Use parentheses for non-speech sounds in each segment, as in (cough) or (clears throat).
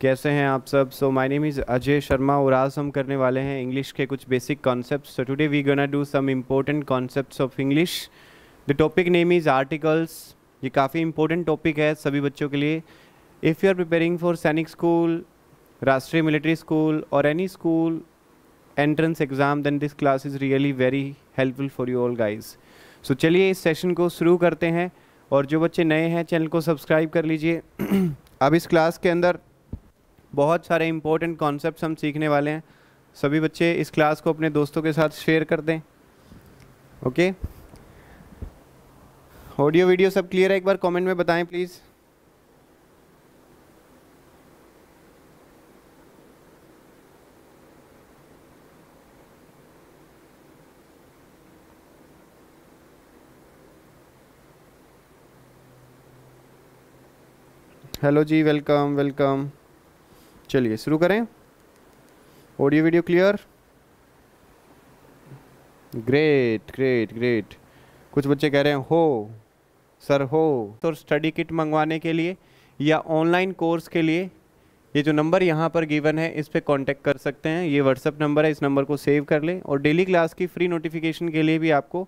कैसे हैं आप सब so my name is Ajay Sharma और आज हम करने वाले हैं इंग्लिश के कुछ basic concepts so today we gonna do some important concepts of English the topic name is articles ये काफ़ी इंपॉर्टेंट टॉपिक है सभी बच्चों के लिए if you are preparing for Sainik school Rashtriya military school और any school entrance exam then this class is really very helpful for you all guys so चलिए इस सेशन को शुरू करते हैं और जो बच्चे नए हैं चैनल को सब्सक्राइब कर लीजिए (clears throat) अब इस क्लास के अंदर बहुत सारे इंपॉर्टेंट कॉन्सेप्ट हम सीखने वाले हैं सभी बच्चे इस क्लास को अपने दोस्तों के साथ शेयर कर दें ओके ऑडियो वीडियो सब क्लियर है एक बार कमेंट में बताएं प्लीज़ हेलो जी वेलकम वेलकम चलिए शुरू करें audio video clear great great great कुछ बच्चे कह रहे हैं हो सर हो तो स्टडी किट मंगवाने के लिए या ऑनलाइन कोर्स के लिए ये जो नंबर यहाँ पर गिवन है इस पर कांटेक्ट कर सकते हैं ये व्हाट्सअप नंबर है इस नंबर को सेव कर लें और डेली क्लास की फ्री नोटिफिकेशन के लिए भी आपको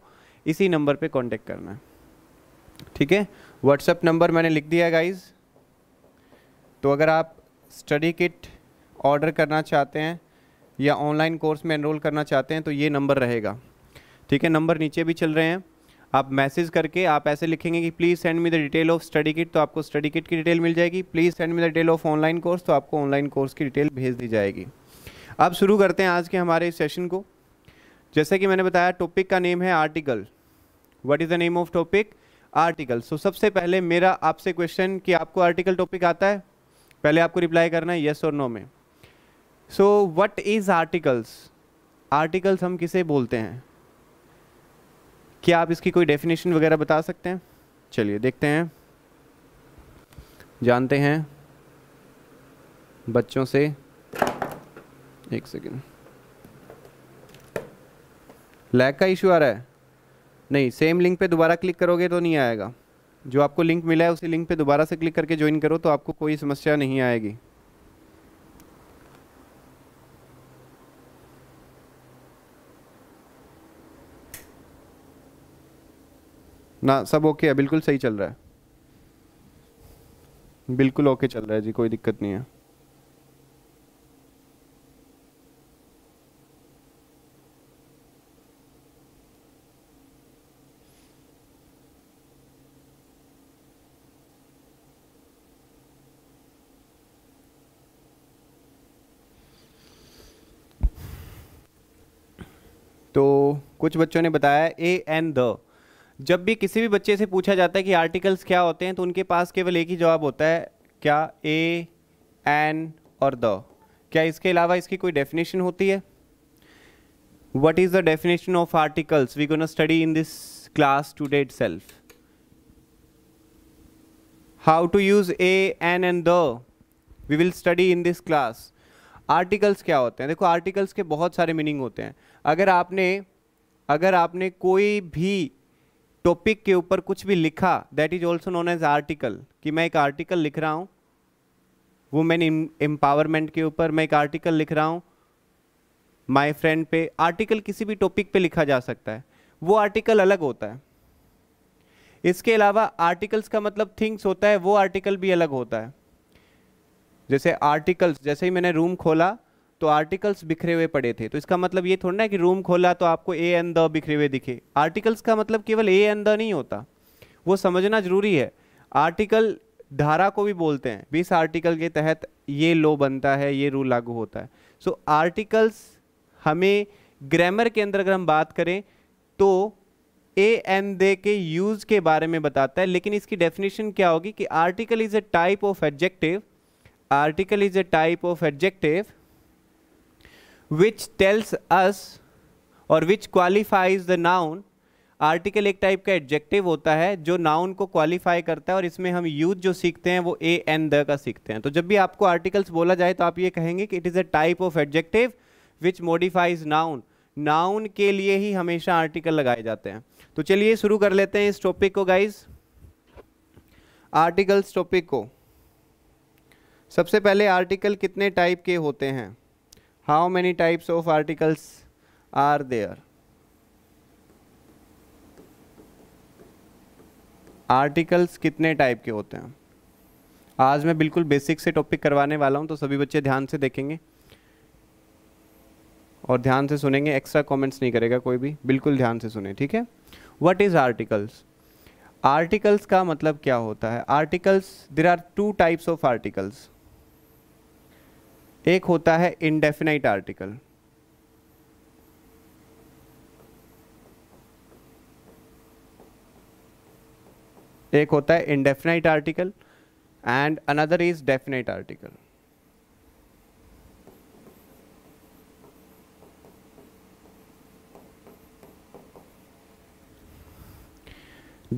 इसी नंबर पे कांटेक्ट करना है ठीक है व्हाट्सअप नंबर मैंने लिख दिया गाइज तो अगर आप स्टडी किट ऑर्डर करना चाहते हैं या ऑनलाइन कोर्स में एनरोल करना चाहते हैं तो ये नंबर रहेगा ठीक है नंबर नीचे भी चल रहे हैं आप मैसेज करके आप ऐसे लिखेंगे कि please send me the detail of study kit तो आपको स्टडी किट की डिटेल मिल जाएगी please send me the detail of online course तो आपको ऑनलाइन कोर्स की डिटेल भेज दी जाएगी अब शुरू करते हैं आज के हमारे सेशन को जैसे कि मैंने बताया टॉपिक का नेम है article what is the name of topic article so सबसे पहले मेरा आपसे क्वेश्चन कि आपको आर्टिकल टॉपिक आता है पहले आपको रिप्लाई करना है येस और नो में so what is articles articles हम किसे बोलते हैं क्या आप इसकी कोई डेफिनेशन वगैरह बता सकते हैं चलिए देखते हैं जानते हैं बच्चों से एक सेकेंड लैग का इशू आ रहा है नहीं सेम लिंक पे दोबारा क्लिक करोगे तो नहीं आएगा जो आपको लिंक मिला है उसी लिंक पे दोबारा से क्लिक करके ज्वाइन करो तो आपको कोई समस्या नहीं आएगी ना सब ओके है बिल्कुल सही चल रहा है बिल्कुल ओके चल रहा है जी कोई दिक्कत नहीं है कुछ बच्चों ने बताया ए एन द जब भी किसी भी बच्चे से पूछा जाता है कि आर्टिकल्स क्या होते हैं तो उनके पास केवल एक ही जवाब होता है क्या ए एन और द क्या इसके अलावा इसकी कोई डेफिनेशन होती है what is the definition of articles we gonna study in this class class itself how to use a an and the we will study in this class articles क्या होते हैं देखो आर्टिकल्स के बहुत सारे meaning होते हैं अगर आपने अगर आपने कोई भी टॉपिक के ऊपर कुछ भी लिखा that is also known as article कि मैं एक आर्टिकल लिख रहा हूँ वुमेन एम्पावरमेंट के ऊपर मैं एक आर्टिकल लिख रहा हूँ माई फ्रेंड पे आर्टिकल किसी भी टॉपिक पे लिखा जा सकता है वो आर्टिकल अलग होता है इसके अलावा आर्टिकल्स का मतलब थिंग्स होता है वो आर्टिकल भी अलग होता है जैसे आर्टिकल्स जैसे ही मैंने रूम खोला तो आर्टिकल्स बिखरे हुए पड़े थे तो इसका मतलब ये थोड़ा ना कि रूम खोला तो आपको ए एन द बिखरे हुए दिखे आर्टिकल्स का मतलब केवल ए एन द नहीं होता वो समझना जरूरी है आर्टिकल धारा को भी बोलते हैं बीस आर्टिकल के तहत ये लो बनता है ये रूल लागू होता है सो so, आर्टिकल्स हमें ग्रामर के अंदर अगर हम बात करें तो ए एन दे के यूज़ के बारे में बताता है लेकिन इसकी डेफिनेशन क्या होगी कि article is a type of adjective article is a type of adjective which tells us और which qualifies the noun article एक टाइप का एडजेक्टिव होता है जो नाउन को क्वालिफाई करता है और इसमें हम यूज जो सीखते हैं वो ए एन द का सीखते हैं तो जब भी आपको आर्टिकल्स बोला जाए तो आप ये कहेंगे कि it is a type of adjective which modifies noun noun के लिए ही हमेशा आर्टिकल लगाए जाते हैं तो चलिए शुरू कर लेते हैं इस टॉपिक को गाइज आर्टिकल्स टॉपिक को सबसे पहले आर्टिकल कितने टाइप के होते हैं how many types of articles are there articles कितने टाइप के होते हैं आज मैं बिल्कुल बेसिक से टॉपिक करवाने वाला हूं तो सभी बच्चे ध्यान से देखेंगे और ध्यान से सुनेंगे एक्स्ट्रा कमेंट्स नहीं करेगा कोई भी बिल्कुल ध्यान से सुने ठीक है व्हाट इज़ आर्टिकल्स आर्टिकल्स का मतलब क्या होता है articles there are two types of articles एक होता है इनडेफिनाइट आर्टिकल एक होता है indefinite article and another is definite article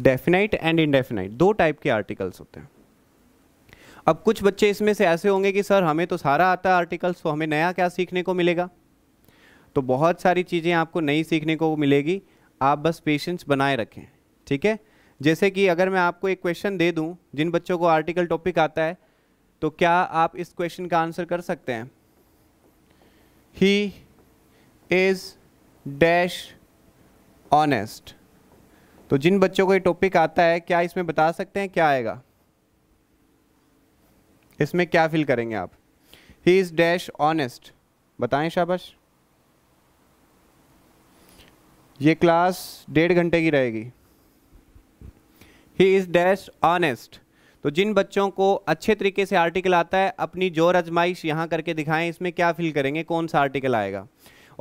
definite and indefinite दो टाइप के आर्टिकल्स होते हैं अब कुछ बच्चे इसमें से ऐसे होंगे कि सर हमें तो सारा आता है आर्टिकल्स तो हमें नया क्या सीखने को मिलेगा तो बहुत सारी चीज़ें आपको नई सीखने को मिलेगी आप बस पेशेंस बनाए रखें ठीक है जैसे कि अगर मैं आपको एक क्वेश्चन दे दूँ जिन बच्चों को आर्टिकल टॉपिक आता है तो क्या आप इस क्वेश्चन का आंसर कर सकते हैं ही इज़ डैश ऑनेस्ट तो जिन बच्चों को ये टॉपिक आता है क्या इसमें बता सकते हैं क्या आएगा इसमें क्या फील करेंगे आप ही इज़ डैश ऑनेस्ट बताएं शाबाश ये क्लास डेढ़ घंटे की रहेगी ही इज़ डैश ऑनेस्ट तो जिन बच्चों को अच्छे तरीके से आर्टिकल आता है अपनी जोर आजमाइश यहां करके दिखाएं इसमें क्या फील करेंगे कौन सा आर्टिकल आएगा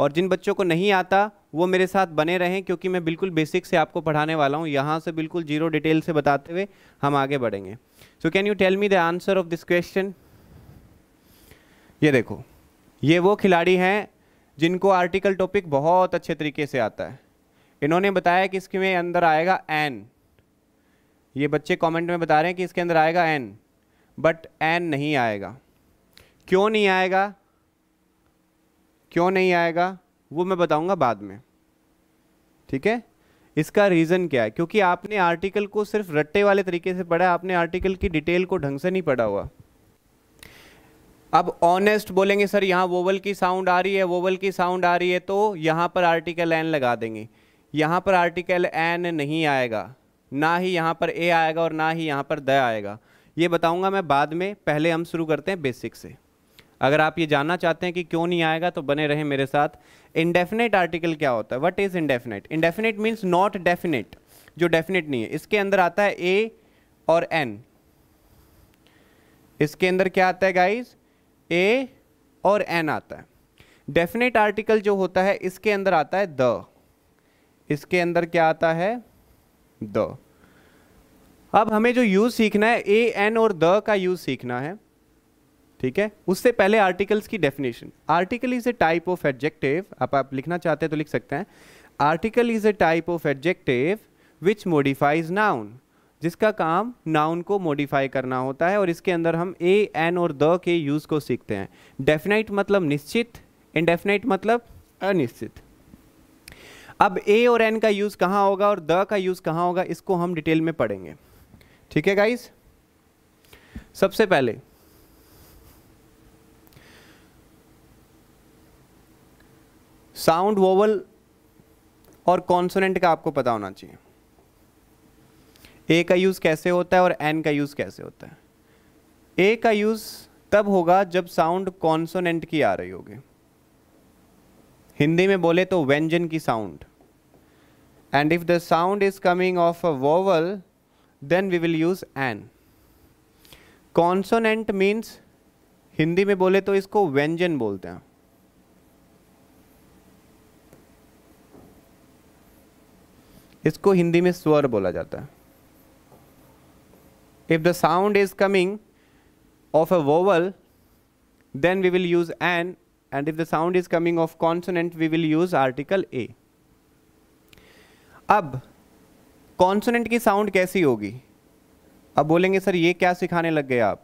और जिन बच्चों को नहीं आता वो मेरे साथ बने रहें क्योंकि मैं बिल्कुल बेसिक से आपको पढ़ाने वाला हूं यहां से बिल्कुल जीरो डिटेल से बताते हुए हम आगे बढ़ेंगे so can you tell me the answer of this question ये देखो ये वो खिलाड़ी हैं जिनको आर्टिकल टॉपिक बहुत अच्छे तरीके से आता है इन्होंने बताया कि इसके अंदर आएगा एन ये बच्चे कमेंट में बता रहे हैं कि इसके अंदर आएगा एन बट एन नहीं आएगा क्यों नहीं आएगा क्यों नहीं आएगा वो मैं बताऊंगा बाद में ठीक है इसका रीज़न क्या है क्योंकि आपने आर्टिकल को सिर्फ रट्टे वाले तरीके से पढ़ा आपने आर्टिकल की डिटेल को ढंग से नहीं पढ़ा हुआ अब ऑनेस्ट बोलेंगे सर यहाँ वोवल की साउंड आ रही है वोवल की साउंड आ रही है तो यहाँ पर आर्टिकल एन लगा देंगे यहाँ पर आर्टिकल एन नहीं आएगा ना ही यहाँ पर ए आएगा और ना ही यहाँ पर द आएगा ये बताऊँगा मैं बाद में पहले हम शुरू करते हैं बेसिक से अगर आप ये जानना चाहते हैं कि क्यों नहीं आएगा तो बने रहे मेरे साथ इंडेफिनेट आर्टिकल क्या होता है what is indefinite indefinite means not definite जो डेफिनेट नहीं है इसके अंदर आता है ए और एन इसके अंदर क्या आता है गाइज ए और एन आता है डेफिनेट आर्टिकल जो होता है इसके अंदर आता है द इसके अंदर क्या आता है द अब हमें जो यूज़ सीखना है ए एन और द का यूज़ सीखना है ठीक है उससे पहले आर्टिकल्स की definition article is a type of adjective आप आप लिखना चाहते हैं तो लिख सकते हैं article is a type of adjective which modifies noun जिसका काम नाउन को मॉडिफाई करना होता है और इसके अंदर हम ए एन और द के यूज़ को सीखते हैं डेफिनेट मतलब निश्चित इनडेफिनेट मतलब अनिश्चित अब ए और एन का यूज़ कहाँ होगा और द का यूज़ कहाँ होगा इसको हम डिटेल में पढ़ेंगे ठीक है गाइज सबसे पहले साउंड वोवल और कॉन्सोनेंट का आपको पता होना चाहिए ए का यूज़ कैसे होता है और एन का यूज़ कैसे होता है ए का यूज़ तब होगा जब साउंड कॉन्सोनेंट की आ रही होगी हिंदी में बोले तो व्यंजन की sound and if the sound is coming of a vowel then we will use an consonant means Hindi में बोले तो इसको व्यंजन बोलते हैं इसको हिंदी में स्वर बोला जाता है if the sound is coming of a vowel then we will use an and if the sound is coming of consonant we will use article a अब कॉन्सोनेंट की साउंड कैसी होगी अब बोलेंगे सर ये क्या सिखाने लग गए आप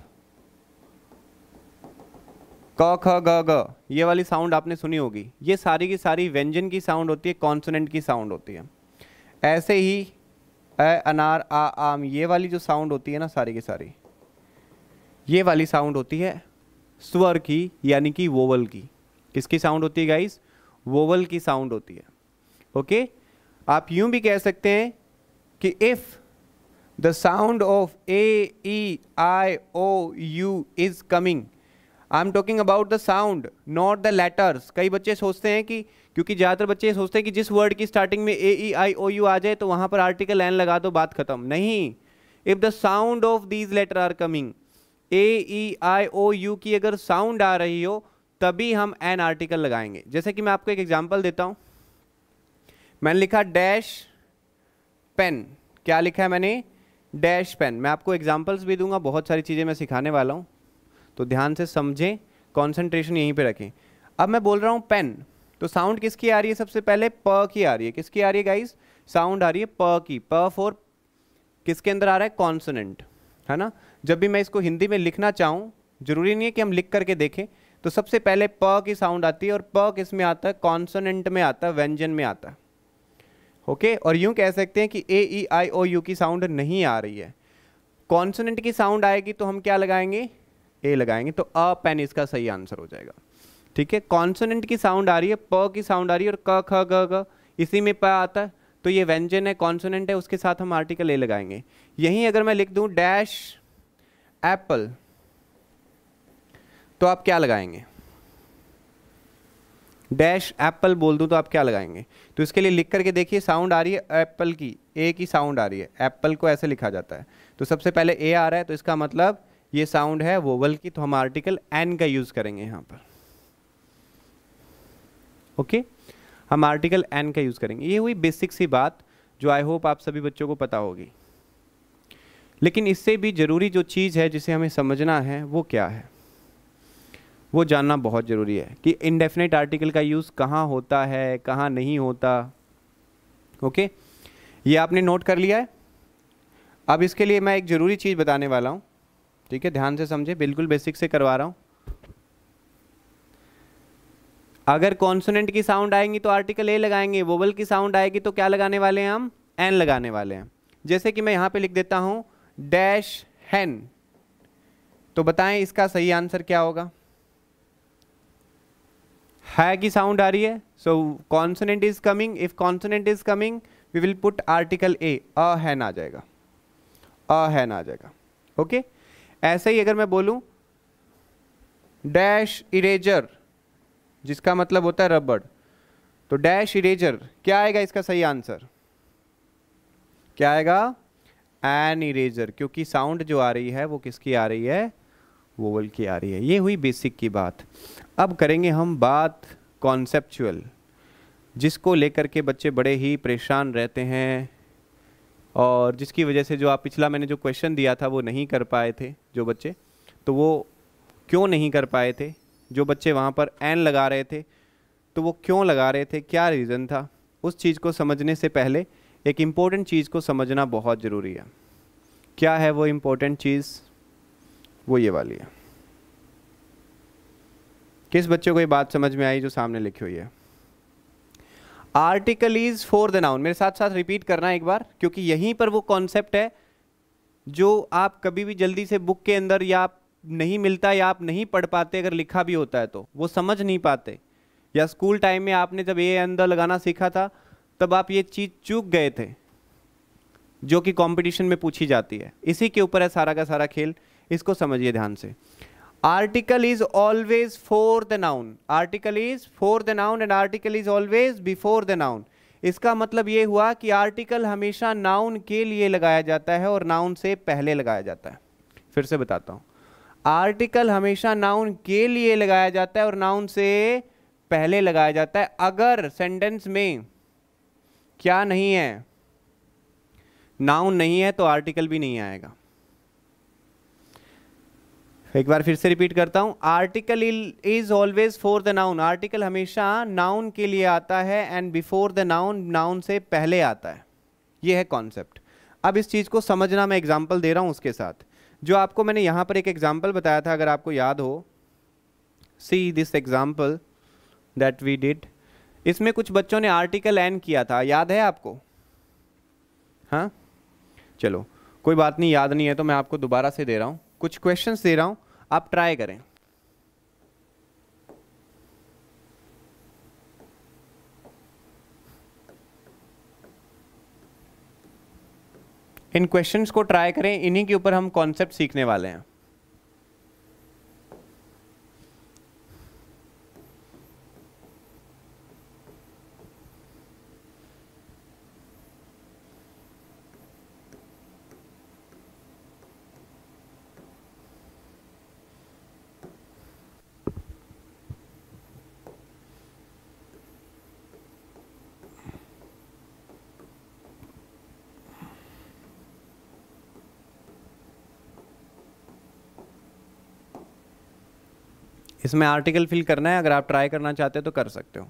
क ख ग ग ये वाली साउंड आपने सुनी होगी ये सारी की सारी व्यंजन की साउंड होती है कॉन्सोनेंट की साउंड होती है ऐसे ही ए अनार आ आम ये वाली जो साउंड होती है ना सारी की सारी ये वाली साउंड होती है स्वर की यानी कि वोवल की किसकी साउंड होती है गाइस वोवल की साउंड होती है ओके okay? आप यूं भी कह सकते हैं कि if the sound of a e i o u is coming I am talking about the sound not the letters कई बच्चे सोचते हैं कि क्योंकि ज़्यादातर बच्चे सोचते हैं कि जिस वर्ड की स्टार्टिंग में ए ई आई ओ यू आ जाए तो वहाँ पर आर्टिकल एन लगा दो बात खत्म नहीं if the sound of these letter are coming a e i o u की अगर साउंड आ रही हो तभी हम एन आर्टिकल लगाएंगे जैसे कि मैं आपको एक एग्जाम्पल देता हूँ मैंने लिखा डैश पेन क्या लिखा है मैंने डैश पेन मैं आपको एग्जाम्पल्स भी दूंगा बहुत सारी चीज़ें मैं सिखाने वाला हूँ तो ध्यान से समझें कॉन्सेंट्रेशन यहीं पे रखें अब मैं बोल रहा हूँ पेन तो साउंड किसकी आ रही है सबसे पहले प की आ रही है किसकी आ रही है गाइस साउंड आ रही है प की प फॉर किसके अंदर आ रहा है कॉन्सनेंट है ना जब भी मैं इसको हिंदी में लिखना चाहूँ जरूरी नहीं है कि हम लिख करके देखें तो सबसे पहले प की साउंड आती है और प किस में आता है कॉन्सनेंट में आता है व्यंजन में आता है ओके और यूँ कह सकते हैं कि ए ई आई ओ यू की साउंड नहीं आ रही है कॉन्सनेंट की साउंड आएगी तो हम क्या लगाएंगे ए लगाएंगे तो अ पेन इसका सही आंसर हो जाएगा ठीक है कॉन्सोनेंट की साउंड आ रही है प की साउंड आ रही है और क ख ग ग इसी में प आता है तो ये व्यंजन है कॉन्सोनेंट है उसके साथ हम आर्टिकल ए लगाएंगे यहीं अगर मैं लिख दूं डैश एप्पल तो आप क्या लगाएंगे डैश एप्पल बोल दूं तो आप क्या लगाएंगे तो इसके लिए लिख करके देखिए साउंड आ रही है एप्पल की ए की साउंड आ रही है एप्पल को ऐसे लिखा जाता है तो सबसे पहले ए आ रहा है तो इसका मतलब ये साउंड है वोवल की तो हम आर्टिकल एन का यूज़ करेंगे यहां पर ओके हम आर्टिकल एन का यूज़ करेंगे ये हुई बेसिक सी बात जो आई होप आप सभी बच्चों को पता होगी लेकिन इससे भी ज़रूरी जो चीज़ है जिसे हमें समझना है वो क्या है वो जानना बहुत ज़रूरी है कि इनडेफिनेट आर्टिकल का यूज़ कहाँ होता है कहाँ नहीं होता ओके ये आपने नोट कर लिया है अब इसके लिए मैं एक ज़रूरी चीज़ बताने वाला हूँ ठीक है ध्यान से समझे बिल्कुल बेसिक से करवा रहा हूँ अगर कॉन्सोनेंट की साउंड आएंगी तो आर्टिकल ए लगाएंगे वोवल की साउंड आएगी तो क्या लगाने वाले हैं हम एन लगाने वाले हैं जैसे कि मैं यहाँ पे लिख देता हूँ डैश हैन तो बताएं इसका सही आंसर क्या होगा है की साउंड आ रही है so consonant is coming if consonant is coming we will put article a a hen आ जाएगा अ हैन आ जाएगा ओके okay? ऐसे ही अगर मैं बोलूँ डैश इरेजर जिसका मतलब होता है रबड़ तो डैश इरेजर क्या आएगा इसका सही आंसर क्या आएगा एन इरेजर क्योंकि साउंड जो आ रही है वो किसकी आ रही है वोवल की आ रही है ये हुई बेसिक की बात अब करेंगे हम बात कॉन्सेप्चुअल जिसको लेकर के बच्चे बड़े ही परेशान रहते हैं और जिसकी वजह से जो आप पिछला मैंने जो क्वेश्चन दिया था वो नहीं कर पाए थे जो बच्चे तो वो क्यों नहीं कर पाए थे जो बच्चे वहाँ पर एन लगा रहे थे तो वो क्यों लगा रहे थे क्या रीज़न था उस चीज़ को समझने से पहले एक इम्पोर्टेंट चीज़ को समझना बहुत ज़रूरी है क्या है वो इम्पोर्टेंट चीज़ वो ये वाली है किस बच्चे को ये बात समझ में आई जो सामने लिखी हुई है article is for the noun मेरे साथ साथ रिपीट करना एक बार क्योंकि यहीं पर वो कॉन्सेप्ट है जो आप कभी भी जल्दी से बुक के अंदर या आप नहीं मिलता या आप नहीं पढ़ पाते अगर लिखा भी होता है तो वो समझ नहीं पाते या स्कूल टाइम में आपने जब ए अंदर लगाना सीखा था तब आप ये चीज़ चूक गए थे जो कि कंपटीशन में पूछी जाती है इसी के ऊपर है सारा का सारा खेल इसको समझिए ध्यान से article is always for the noun article is for the noun and article is always before the noun इसका मतलब ये हुआ कि आर्टिकल हमेशा नाउन के लिए लगाया जाता है और नाउन से पहले लगाया जाता है फिर से बताता हूँ आर्टिकल हमेशा नाउन के लिए लगाया जाता है और नाउन से पहले लगाया जाता है अगर सेंटेंस में क्या नहीं है नाउन नहीं है तो आर्टिकल भी नहीं आएगा एक बार फिर से रिपीट करता हूँ article is always for the noun article हमेशा नाउन के लिए आता है and before the noun noun से पहले आता है यह है कॉन्सेप्ट अब इस चीज़ को समझना मैं एग्जाम्पल दे रहा हूं उसके साथ जो आपको मैंने यहाँ पर एक एग्जाम्पल बताया था अगर आपको याद हो see this example that we did इसमें कुछ बच्चों ने आर्टिकल एन किया था याद है आपको हाँ चलो कोई बात नहीं याद नहीं है तो मैं आपको दोबारा से दे रहा हूँ कुछ क्वेश्चंस दे रहा हूँ आप ट्राई करें इन क्वेश्चंस को ट्राई करें इन्हीं के ऊपर हम कॉन्सेप्ट सीखने वाले हैं इसमें आर्टिकल फिल करना है अगर आप ट्राई करना चाहते हो तो कर सकते हो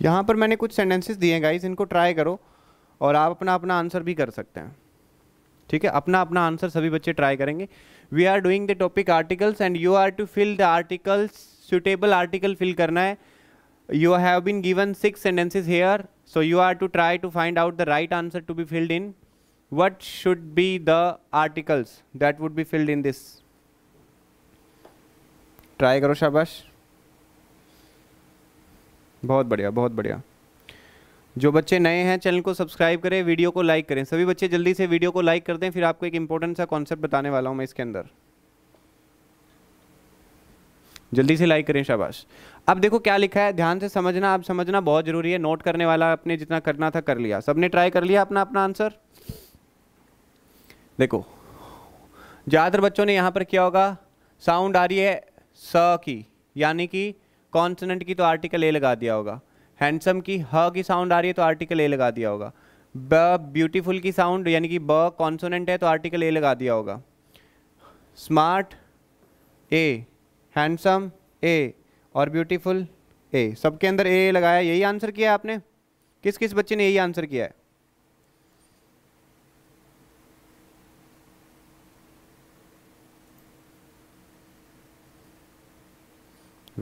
यहाँ पर मैंने कुछ सेंटेंसेस दिए हैं गाइज इनको ट्राई करो और आप अपना अपना आंसर भी कर सकते हैं ठीक है अपना अपना आंसर सभी बच्चे ट्राई करेंगे we are doing the topic articles and you are to fill the articles suitable article fill करना है you have been given six sentences here so you are to try to find out the right answer to be filled in what should be the articles that would be filled in this try करो शाबाश बहुत बढ़िया बहुत बढ़िया जो बच्चे नए हैं चैनल को सब्सक्राइब करें वीडियो को लाइक करें सभी बच्चे जल्दी से वीडियो को लाइक कर दें फिर आपको एक इम्पोर्टेंट सा कॉन्सेप्ट बताने वाला हूँ मैं इसके अंदर जल्दी से लाइक करें शाबाश अब देखो क्या लिखा है ध्यान से समझना आप समझना बहुत ज़रूरी है नोट करने वाला अपने जितना करना था कर लिया सबने ट्राई कर लिया अपना अपना आंसर देखो ज़्यादातर बच्चों ने यहां पर किया होगा साउंड आ रही है स की यानी कि कॉन्सनेंट की तो आर्टिकल ए लगा दिया होगा हैंडसम की ह की साउंड आ रही है तो आर्टिकल ए लगा दिया होगा ब ब्यूटीफुल की साउंड यानी कि ब कॉन्सोनेंट है तो आर्टिकल ए लगा दिया होगा स्मार्ट ए हैंडसम ए और ब्यूटीफुल ए सबके अंदर ए लगाया यही आंसर किया आपने किस किस बच्चे ने यही आंसर किया है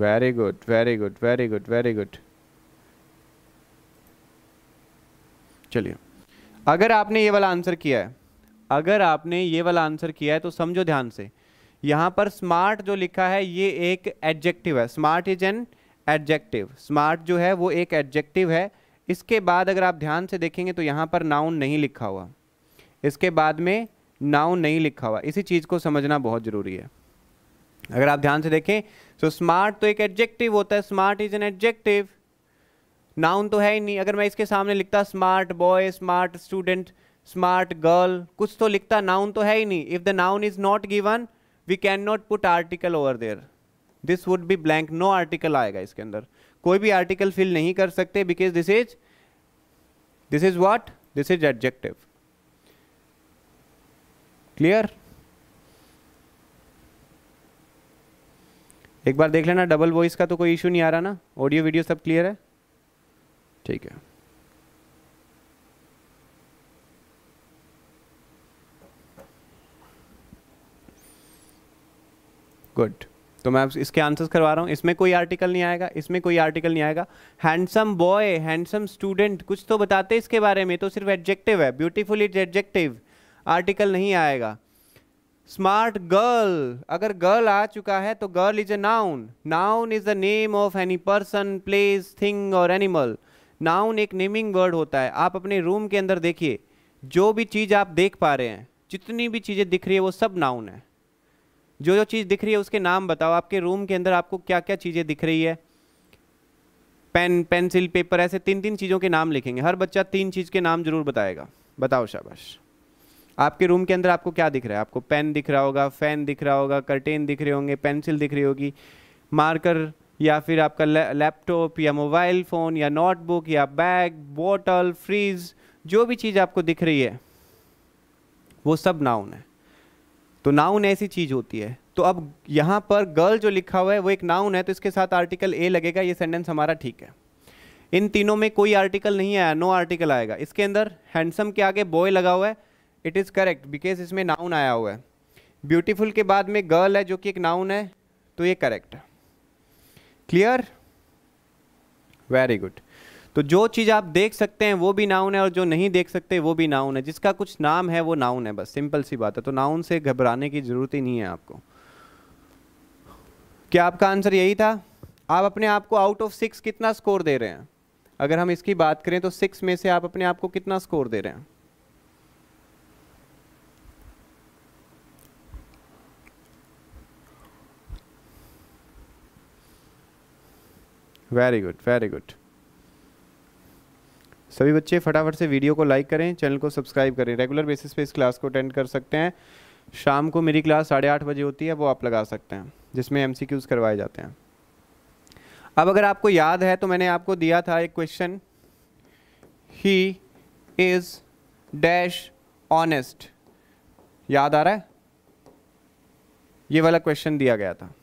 very good very good very good very good चलिए अगर आपने ये वाला आंसर किया है अगर आपने ये वाला आंसर किया है तो समझो ध्यान से यहाँ पर स्मार्ट जो लिखा है ये एक एडजेक्टिव है smart is an adjective smart जो है वो एक एडजेक्टिव है इसके बाद अगर आप ध्यान से देखेंगे तो यहाँ पर नाउन नहीं लिखा हुआ इसके बाद में नाउन नहीं लिखा हुआ इसी चीज़ को समझना बहुत ज़रूरी है अगर आप ध्यान से देखें तो स्मार्ट तो एक एडजेक्टिव होता है smart is an adjective noun तो है ही नहीं अगर मैं इसके सामने लिखता smart boy smart student smart girl कुछ तो लिखता नाउन तो है ही नहीं if the noun is not given we can not put article over there this would be blank no article आएगा इसके अंदर कोई भी आर्टिकल फिल नहीं कर सकते because this is this is what this is adjective clear एक बार देख लेना डबल वॉइस का तो कोई इशू नहीं आ रहा ना ऑडियो वीडियो सब क्लियर है ठीक है गुड तो मैं इसके आंसर्स करवा रहा हूँ इसमें कोई आर्टिकल नहीं आएगा इसमें कोई आर्टिकल नहीं आएगा हैंडसम बॉय हैंडसम स्टूडेंट कुछ तो बताते इसके बारे में तो सिर्फ एडजेक्टिव है ब्यूटीफुल इज एडजेक्टिव आर्टिकल नहीं आएगा स्मार्ट गर्ल अगर गर्ल आ चुका है तो girl is a noun noun is the name of any person place thing और एनिमल नाउन एक नेमिंग वर्ड होता है आप अपने रूम के अंदर देखिए जो भी चीज़ आप देख पा रहे हैं जितनी भी चीज़ें दिख रही है वो सब नाउन है जो जो चीज़ दिख रही है उसके नाम बताओ आपके रूम के अंदर आपको क्या क्या चीज़ें दिख रही है पेन पेंसिल पेपर ऐसे तीन तीन चीज़ों के नाम लिखेंगे हर बच्चा तीन चीज़ के नाम जरूर बताएगा बताओ शाबाश आपके रूम के अंदर आपको क्या दिख रहा है आपको पेन दिख रहा होगा फ़ैन दिख रहा होगा कर्टेन दिख रहे होंगे पेंसिल दिख रही होगी मार्कर या फिर आपका लैपटॉप या मोबाइल फ़ोन या नोटबुक या बैग बॉटल फ्रीज जो भी चीज़ आपको दिख रही है वो सब नाउन है तो नाउन ऐसी चीज़ होती है तो अब यहाँ पर गर्ल जो लिखा हुआ है वो एक नाउन है तो इसके साथ आर्टिकल ए लगेगा ये सेंटेंस हमारा ठीक है इन तीनों में कोई आर्टिकल नहीं आया नो आर्टिकल आएगा इसके अंदर हैंडसम के आगे बॉय लगा हुआ है इट इज़ करेक्ट बिकॉज इसमें नाउन आया हुआ है ब्यूटीफुल के बाद में गर्ल है जो कि एक नाउन है तो ये करेक्ट है क्लियर वेरी गुड तो जो चीज़ आप देख सकते हैं वो भी नाउन है और जो नहीं देख सकते वो भी नाउन है जिसका कुछ नाम है वो नाउन है बस सिंपल सी बात है तो नाउन से घबराने की ज़रूरत ही नहीं है आपको क्या आपका आंसर यही था आप अपने आप को आउट ऑफ सिक्स कितना स्कोर दे रहे हैं अगर हम इसकी बात करें तो सिक्स में से आप अपने आप को कितना स्कोर दे रहे हैं वेरी गुड वेरी गुड सभी बच्चे फटाफट से वीडियो को लाइक करें चैनल को सब्सक्राइब करें रेगुलर बेसिस पे इस क्लास को अटेंड कर सकते हैं शाम को मेरी क्लास साढ़े आठ बजे होती है वो आप लगा सकते हैं जिसमें एम करवाए जाते हैं अब अगर आपको याद है तो मैंने आपको दिया था एक question he is dash honest याद आ रहा है ये वाला क्वेश्चन दिया गया था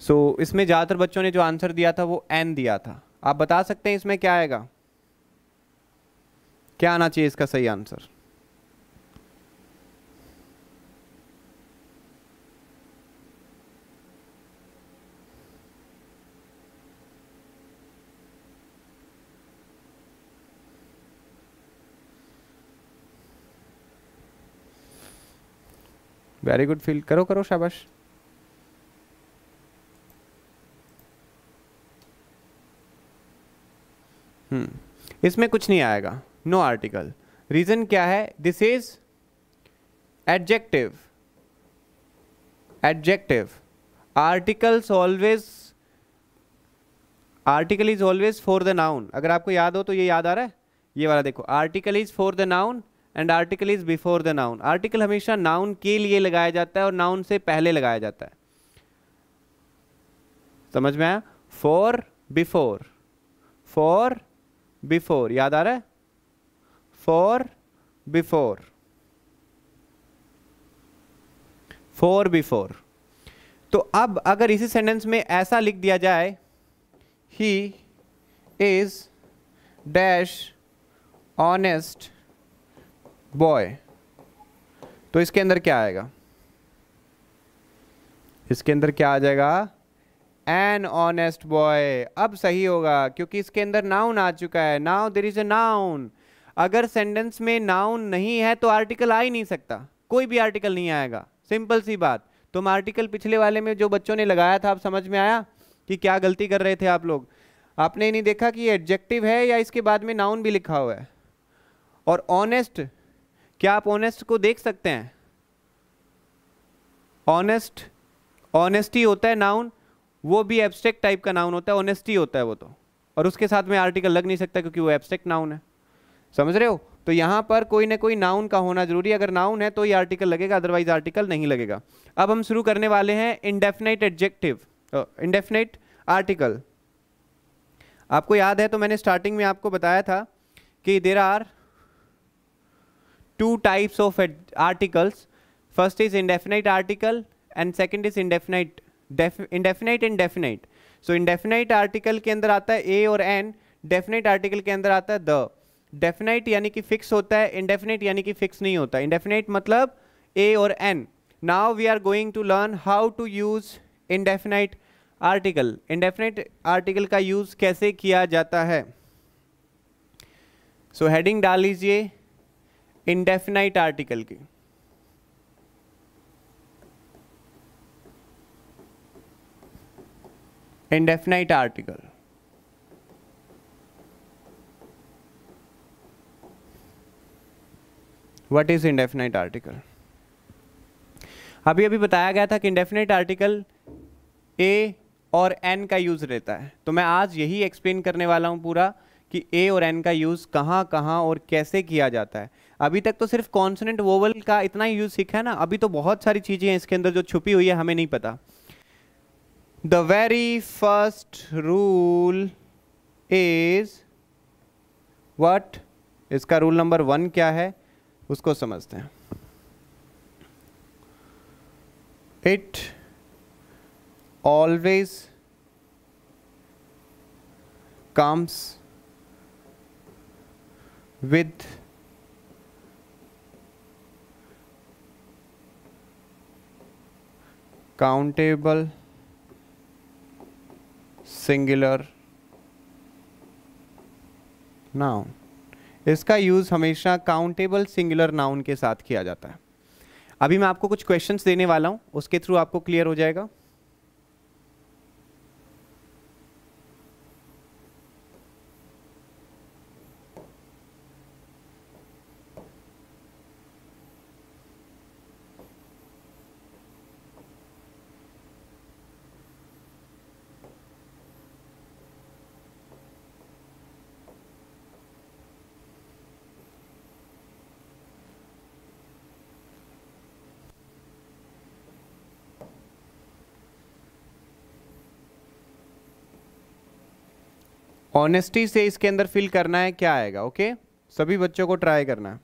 सो so, इसमें ज़्यादातर बच्चों ने जो आंसर दिया था वो एन दिया था आप बता सकते हैं इसमें क्या आएगा क्या आना चाहिए इसका सही आंसर वेरी गुड फील करो करो शाबाश इसमें कुछ नहीं आएगा नो आर्टिकल रीज़न क्या है this is adjective adjective articles always article is always for the noun अगर आपको याद हो तो ये याद आ रहा है ये वाला देखो article is for the noun and article is before the noun article हमेशा नाउन के लिए लगाया जाता है और नाउन से पहले लगाया जाता है समझ में आया फॉर बिफोर फॉर बिफोर याद आ रहा है फोर बिफोर फोर बिफोर तो अब अगर इसी सेंटेंस में ऐसा लिख दिया जाए he is dash honest boy तो इसके अंदर क्या आएगा इसके अंदर क्या आ जाएगा एन ऑनेस्ट बॉय अब सही होगा क्योंकि इसके अंदर नाउन आ चुका है now there is a noun अगर सेंटेंस में नाउन नहीं है तो आर्टिकल आ ही नहीं सकता कोई भी आर्टिकल नहीं आएगा सिंपल सी बात तुम आर्टिकल पिछले वाले में जो बच्चों ने लगाया था आप समझ में आया कि क्या गलती कर रहे थे आप लोग आपने नहीं देखा कि ये एडजेक्टिव है या इसके बाद में नाउन भी लिखा हुआ है और ऑनेस्ट क्या आप ऑनेस्ट को देख सकते हैं ऑनेस्ट ऑनेस्टी होता है नाउन वो भी एब्स्ट्रैक्ट टाइप का नाउन होता है ऑनेस्टी होता है वो तो और उसके साथ में आर्टिकल लग नहीं सकता क्योंकि वो एब्स्ट्रैक्ट नाउन है समझ रहे हो तो यहाँ पर कोई ना कोई नाउन का होना जरूरी है अगर नाउन है तो ये आर्टिकल लगेगा अदरवाइज आर्टिकल नहीं लगेगा अब हम शुरू करने वाले हैं इंडेफिनेट एडजेक्टिव इंडेफिनेट आर्टिकल आपको याद है तो मैंने स्टार्टिंग में आपको बताया था कि there are two types of articles first is indefinite article and second is indefinite indefinite indefinite so indefinite article के अंदर आता है ए और एन डेफिनेट आर्टिकल के अंदर आता है द डेफिनेट यानी कि फिक्स होता है इंडेफिनेट यानी कि फिक्स नहीं होता इंडेफिनेट मतलब ए और an now we are going to learn how to use indefinite article indefinite article का यूज कैसे किया जाता है सो so, हेडिंग डाल लीजिए इंडेफिनाइट आर्टिकल की indefinite article what is indefinite article अभी अभी बताया गया था कि इंडेफिनेट आर्टिकल ए और एन का यूज़ रहता है तो मैं आज यही एक्सप्लेन करने वाला हूँ पूरा कि ए और एन का यूज़ कहाँ कहाँ और कैसे किया जाता है अभी तक तो सिर्फ कॉन्सनेंट वोवल का इतना ही यूज़ सीखा है ना अभी तो बहुत सारी चीज़ें हैं इसके अंदर जो छुपी हुई है हमें नहीं पता the very first rule is what इसका रूल नंबर वन क्या है उसको समझते हैं it always comes with countable singular noun इसका यूज़ हमेशा काउंटेबल सिंगुलर नाउन के साथ किया जाता है अभी मैं आपको कुछ क्वेश्चंस देने वाला हूँ उसके थ्रू आपको क्लियर हो जाएगा ऑनेस्टी से इसके अंदर फिल करना है क्या आएगा ओके सभी बच्चों को ट्राई करना है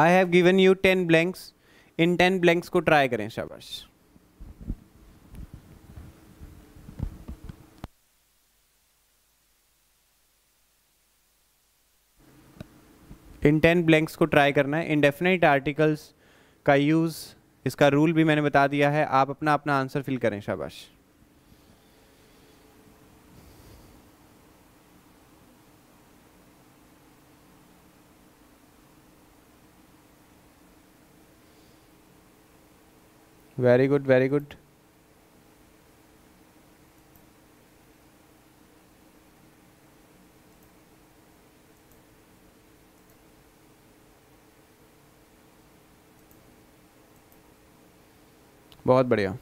I have given you ten blanks इन टेन ब्लैंक्स को ट्राई करें शाबाश इन टेन ब्लैंक्स को ट्राई करना है इनडेफिनेट आर्टिकल्स का यूज़ इसका रूल भी मैंने बता दिया है आप अपना अपना आंसर फिल करें शाबाश वेरी गुड वेरी गुड बहुत बढ़िया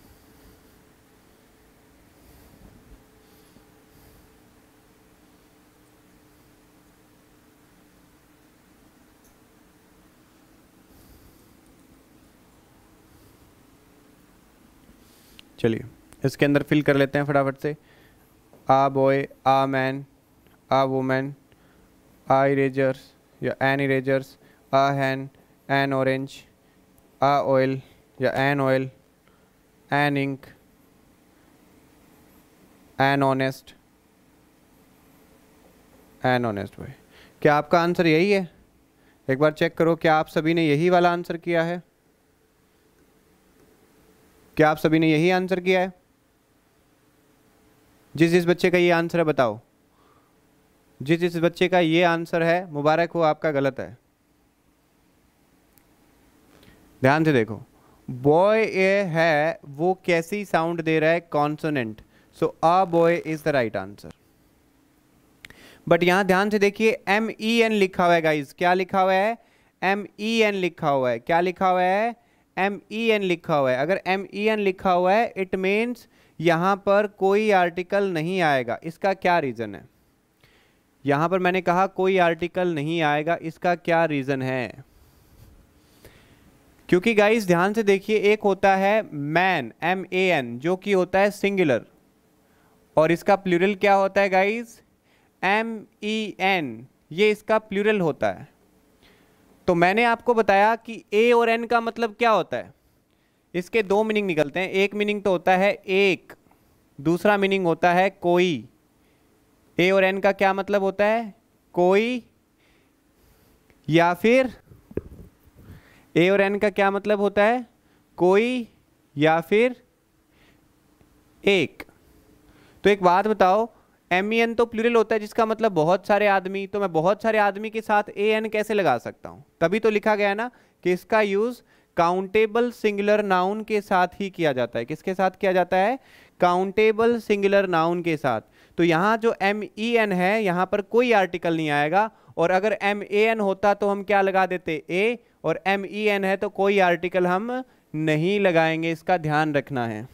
चलिए इसके अंदर फिल कर लेते हैं फटाफट से a boy a man a woman a erasers या an erasers a hen an orange a oil या an oil an ink an honest an honest भाई क्या आपका आंसर यही है एक बार चेक करो क्या आप सभी ने यही वाला आंसर किया है क्या आप सभी ने यही आंसर किया है जिस जिस बच्चे का ये आंसर है बताओ जिस जिस बच्चे का ये आंसर है मुबारक हो आपका गलत है ध्यान से देखो बॉय ए है वो कैसी साउंड दे रहा है consonant so a boy is the right answer but यहां ध्यान से देखिए एम ई एन लिखा हुआ है गाइज क्या लिखा हुआ है एम ई एन लिखा हुआ है क्या लिखा हुआ है एम ई एन लिखा हुआ है अगर एम ई एन लिखा हुआ है इट मीन्स यहाँ पर कोई आर्टिकल नहीं आएगा इसका क्या रीज़न है यहाँ पर मैंने कहा कोई आर्टिकल नहीं आएगा इसका क्या रीज़न है क्योंकि गाइस ध्यान से देखिए एक होता है मैन एम ए एन जो कि होता है सिंगुलर और इसका प्लूरल क्या होता है गाइस एम ई एन ये इसका प्लूरल होता है तो मैंने आपको बताया कि ए और एन का मतलब क्या होता है इसके दो मीनिंग निकलते हैं एक मीनिंग तो होता है एक दूसरा मीनिंग होता है कोई ए और एन का क्या मतलब होता है कोई या फिर ए और एन का क्या मतलब होता है कोई या फिर एक तो एक बात बताओ एम ई एन तो प्लूरल होता है जिसका मतलब बहुत सारे आदमी तो मैं बहुत सारे आदमी के साथ ए एन कैसे लगा सकता हूँ तभी तो लिखा गया है ना कि इसका यूज़ काउंटेबल सिंगुलर नाउन के साथ ही किया जाता है किसके साथ किया जाता है काउंटेबल सिंगुलर नाउन के साथ तो यहाँ जो एम ई एन है यहाँ पर कोई आर्टिकल नहीं आएगा और अगर एम ए एन होता तो हम क्या लगा देते ए और एम ई एन है तो कोई आर्टिकल हम नहीं लगाएंगे इसका ध्यान रखना है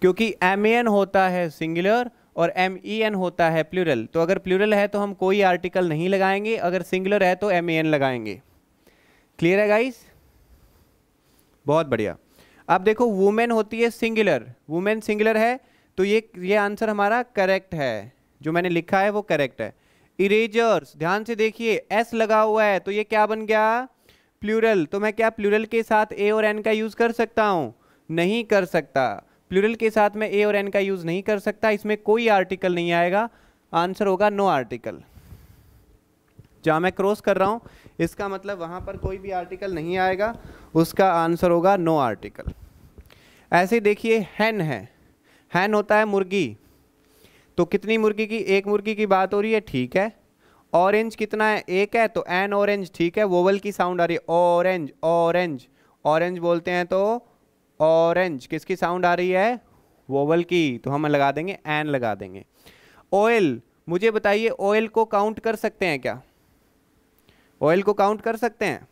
क्योंकि एम ए एन होता है सिंगुलर और एम ई एन होता है प्लूरल तो अगर प्लूरल है तो हम कोई आर्टिकल नहीं लगाएंगे अगर सिंगुलर है तो एम ई एन लगाएंगे क्लियर है गाइस बहुत बढ़िया अब देखो वुमेन होती है सिंगुलर वुमेन सिंगुलर है तो ये ये आंसर हमारा करेक्ट है जो मैंने लिखा है वो करेक्ट है इरेजर्स ध्यान से देखिए एस लगा हुआ है तो ये क्या बन गया प्लूरल तो मैं क्या प्लूरल के साथ ए और एन का यूज़ कर सकता हूँ नहीं कर सकता प्लूरल के साथ में ए और एन का यूज़ नहीं कर सकता इसमें कोई आर्टिकल नहीं आएगा आंसर होगा नो आर्टिकल जहां मैं क्रॉस कर रहा हूँ इसका मतलब वहां पर कोई भी आर्टिकल नहीं आएगा उसका आंसर होगा नो आर्टिकल ऐसे देखिए हैन है हैन होता है मुर्गी तो कितनी मुर्गी की एक मुर्गी की बात हो रही है ठीक है ऑरेंज कितना है एक है तो एन ऑरेंज ठीक है वोवल की साउंड आ रही है ऑरेंज ऑरेंज ऑरेंज बोलते हैं तो ऑरेंज किसकी साउंड आ रही है वोवल की तो हम लगा देंगे एन लगा देंगे ऑयल मुझे बताइए ऑयल को काउंट कर सकते हैं क्या ऑयल को काउंट कर सकते हैं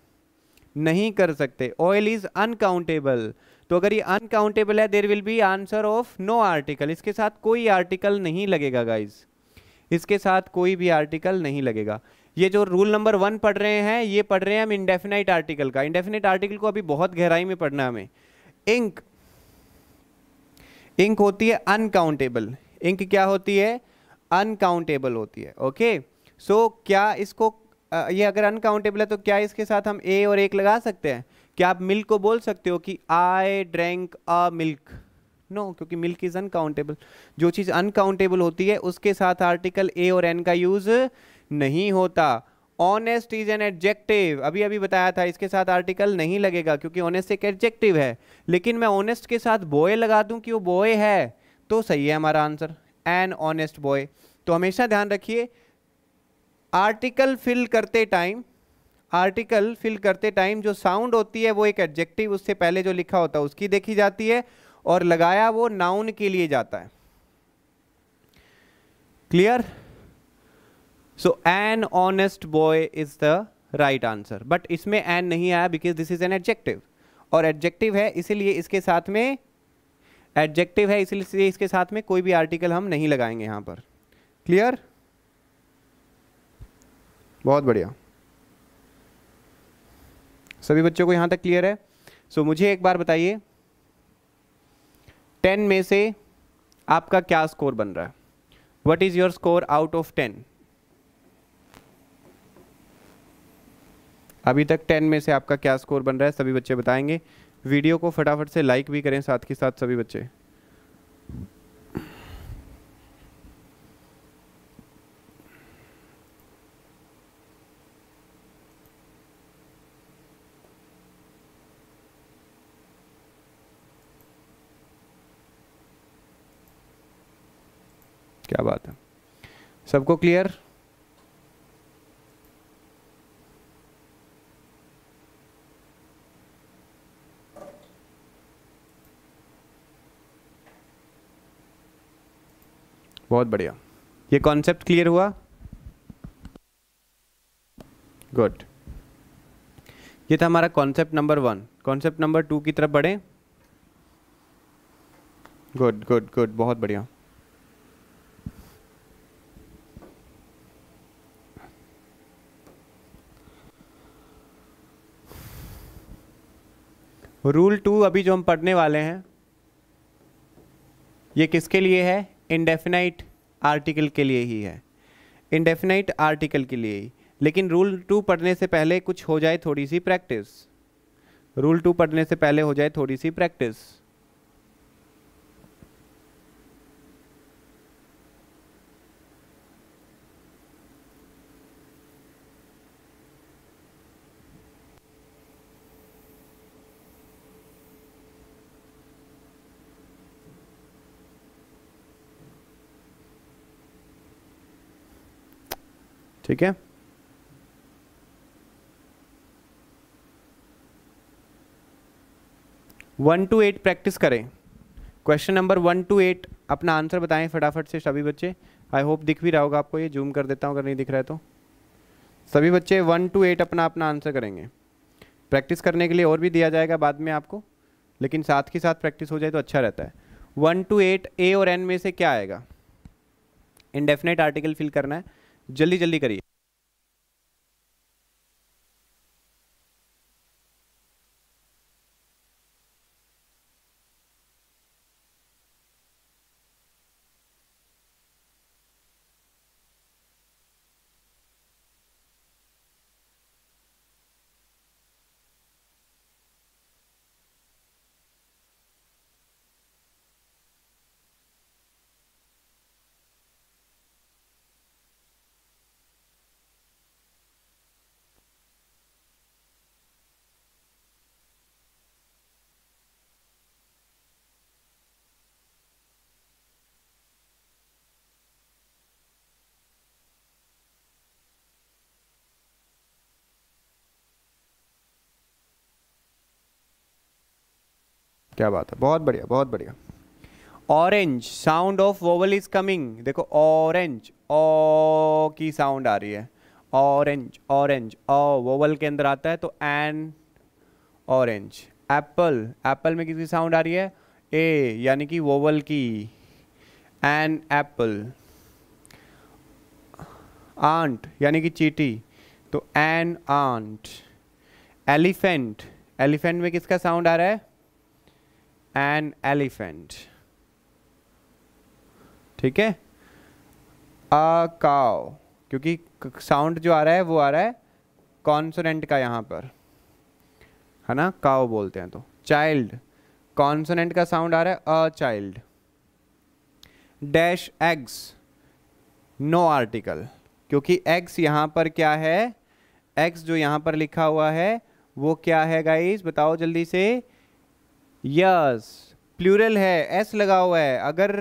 नहीं कर सकते ऑयल इज अनकाउंटेबल तो अगर ये अनकाउंटेबल है there will be answer of no article इसके साथ कोई आर्टिकल नहीं लगेगा गाइज इसके साथ कोई भी आर्टिकल नहीं लगेगा ये जो रूल नंबर वन पढ़ रहे हैं ये पढ़ रहे हैं हम इंडेफिनाइट आर्टिकल का इंडेफिनाइट आर्टिकल को अभी बहुत गहराई में पढ़ना हमें इंक इंक होती है अनकाउंटेबल इंक क्या होती है अनकाउंटेबल होती है ओके सो so, क्या इसको ये अगर अनकाउंटेबल है तो क्या इसके साथ हम ए और एक लगा सकते हैं क्या आप मिल्क को बोल सकते हो कि I drank a milk no क्योंकि मिल्क इज़ अनकाउंटेबल जो चीज़ अनकाउंटेबल होती है उसके साथ आर्टिकल ए और एन का यूज़ नहीं होता ऑनेस्ट इज एन एडजेक्टिव अभी अभी बताया था इसके साथ आर्टिकल नहीं लगेगा क्योंकि ऑनेस्ट एक एडजेक्टिव है लेकिन मैं ऑनेस्ट के साथ बॉय लगा दूं कि वो बॉय है तो सही है हमारा आंसर एन ऑनेस्ट बॉय तो हमेशा ध्यान रखिए आर्टिकल फिल करते टाइम आर्टिकल फिल करते टाइम जो साउंड होती है वो एक एडजेक्टिव उससे पहले जो लिखा होता है उसकी देखी जाती है और लगाया वो नाउन के लिए जाता है clear so an honest boy is the right answer but इसमें एन नहीं आया because this is an adjective और एडजेक्टिव है इसीलिए इसके साथ में एडजेक्टिव है इसलिए इसके साथ में कोई भी आर्टिकल हम नहीं लगाएंगे यहां पर क्लियर बहुत बढ़िया सभी बच्चों को यहां तक क्लियर है सो so, मुझे एक बार बताइए टेन में से आपका क्या स्कोर बन रहा है what is your score out of ten अभी तक टेन में से आपका क्या स्कोर बन रहा है सभी बच्चे बताएंगे वीडियो को फटाफट से लाइक भी करें साथ के साथ सभी बच्चे क्या बात है सबको क्लियर बहुत बढ़िया ये कॉन्सेप्ट क्लियर हुआ गुड ये था हमारा concept number one concept number two की तरफ बढ़े गुड गुड गुड बहुत बढ़िया रूल टू अभी जो हम पढ़ने वाले हैं ये किसके लिए है इनडेफिनाइट आर्टिकल के लिए ही है इनडेफिनाइट आर्टिकल के लिए ही लेकिन रूल टू पढ़ने से पहले कुछ हो जाए थोड़ी सी प्रैक्टिस रूल टू पढ़ने से पहले हो जाए थोड़ी सी प्रैक्टिस ठीक है वन टू एट प्रैक्टिस करें question number one two eight अपना आंसर बताएं फटाफट से सभी बच्चे आई होप दिख भी रहा होगा आपको ये जूम कर देता हूँ अगर नहीं दिख रहा है तो सभी बच्चे वन टू एट अपना अपना आंसर करेंगे प्रैक्टिस करने के लिए और भी दिया जाएगा बाद में आपको लेकिन साथ के साथ प्रैक्टिस हो जाए तो अच्छा रहता है वन टू एट ए और एन में से क्या आएगा इनडेफिनेट आर्टिकल फिल करना है जल्दी जल्दी करिए क्या बात है बहुत बढ़िया बहुत बढ़िया orange sound of vowel is coming देखो ऑरेंज ओ की साउंड आ रही है ऑरेंज ऑरेंज ओ वोवल के अंदर आता है तो एन ऑरेंज एप्पल एप्पल में किसकी साउंड आ रही है ए यानी कि वोवल की एन एप्पल आंट यानी कि चीटी तो एन आंट एलिफेंट एलिफेंट में किसका साउंड आ रहा है एन एलिफेंट ठीक है अ काओ क्योंकि साउंड जो आ रहा है वो आ रहा है कॉन्सोनेंट का यहां पर है ना काओ बोलते हैं तो चाइल्ड कॉन्सोनेंट का साउंड आ रहा है a child dash eggs no article क्योंकि एक्स यहां पर क्या है एक्स जो यहां पर लिखा हुआ है वो क्या है गाइस बताओ जल्दी से यस प्लूरल है एस लगा हुआ है अगर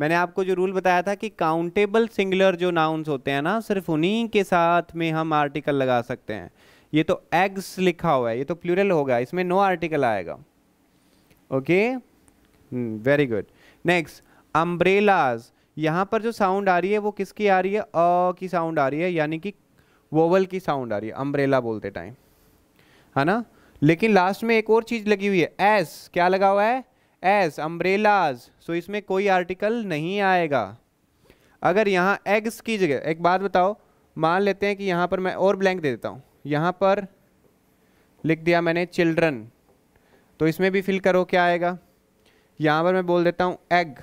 मैंने आपको जो रूल बताया था कि काउंटेबल सिंगुलर जो नाउन्स होते हैं ना सिर्फ उन्हीं के साथ में हम आर्टिकल लगा सकते हैं ये तो एग्स लिखा हुआ है ये तो प्लूरल होगा इसमें नो आर्टिकल आएगा okay very good next umbrellas यहाँ पर जो साउंड आ रही है वो किसकी आ रही है अ की साउंड आ रही है यानी कि वोवल की साउंड आ रही है अम्ब्रेला बोलते टाइम है ना लेकिन लास्ट में एक और चीज़ लगी हुई है एस क्या लगा हुआ है एस अम्ब्रेलाज सो इसमें कोई आर्टिकल नहीं आएगा अगर यहाँ एग्स की जगह एक बात बताओ मान लेते हैं कि यहाँ पर मैं और ब्लैंक दे देता हूँ यहाँ पर लिख दिया मैंने चिल्ड्रन तो इसमें भी फिल करो क्या आएगा यहाँ पर मैं बोल देता हूँ एग